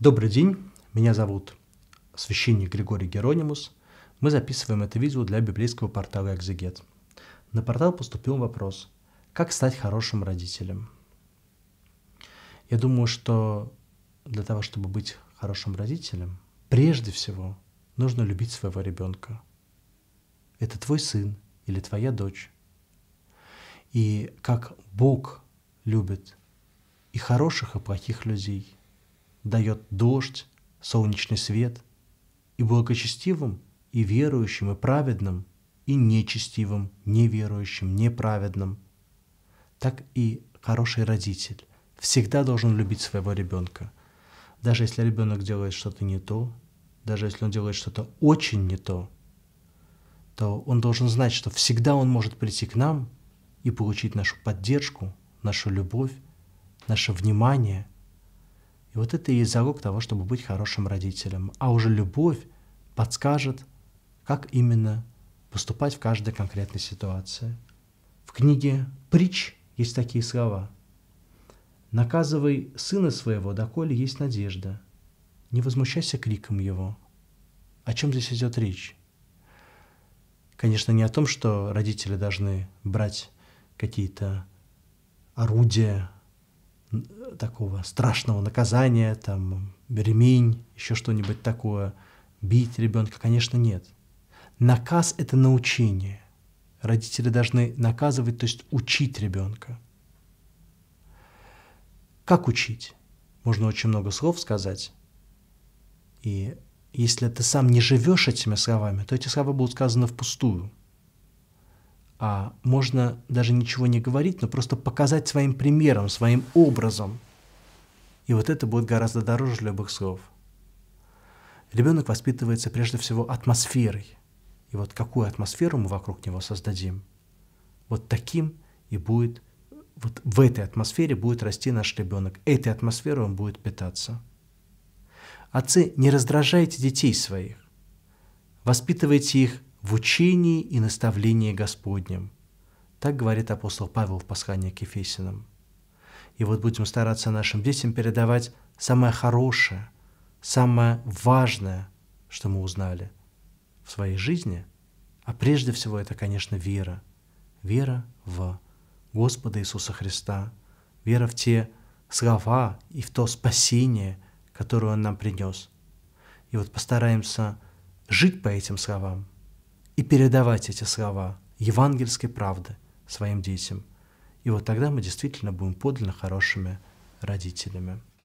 Добрый день, меня зовут священник Григорий Геронимус. Мы записываем это видео для библейского портала «Экзегет». На портал поступил вопрос «Как стать хорошим родителем?». Я думаю, что для того, чтобы быть хорошим родителем, прежде всего нужно любить своего ребенка. Это твой сын или твоя дочь. И как Бог любит и хороших, и плохих людей – дает дождь, солнечный свет, и благочестивым, и верующим, и праведным, и нечестивым, неверующим, неправедным. Так и хороший родитель всегда должен любить своего ребенка. Даже если ребенок делает что-то не то, даже если он делает что-то очень не то, то он должен знать, что всегда он может прийти к нам и получить нашу поддержку, нашу любовь, наше внимание – и вот это и залог того, чтобы быть хорошим родителем. А уже любовь подскажет, как именно поступать в каждой конкретной ситуации. В книге «Притч» есть такие слова. «Наказывай сына своего, доколе есть надежда. Не возмущайся криком его». О чем здесь идет речь? Конечно, не о том, что родители должны брать какие-то орудия такого страшного наказания, там, ремень, еще что-нибудь такое, бить ребенка, конечно, нет. Наказ – это научение. Родители должны наказывать, то есть учить ребенка. Как учить? Можно очень много слов сказать. И если ты сам не живешь этими словами, то эти слова будут сказаны впустую – а, можно даже ничего не говорить, но просто показать своим примером, своим образом. И вот это будет гораздо дороже любых слов. Ребенок воспитывается прежде всего атмосферой. И вот какую атмосферу мы вокруг него создадим, вот таким и будет, вот в этой атмосфере будет расти наш ребенок. Этой атмосферой он будет питаться. Отцы, не раздражайте детей своих. Воспитывайте их в учении и наставлении Господнем. Так говорит апостол Павел в послании к Ефесиным. И вот будем стараться нашим детям передавать самое хорошее, самое важное, что мы узнали в своей жизни, а прежде всего это, конечно, вера. Вера в Господа Иисуса Христа, вера в те слова и в то спасение, которое Он нам принес. И вот постараемся жить по этим словам – и передавать эти слова евангельской правды своим детям. И вот тогда мы действительно будем подлинно хорошими родителями.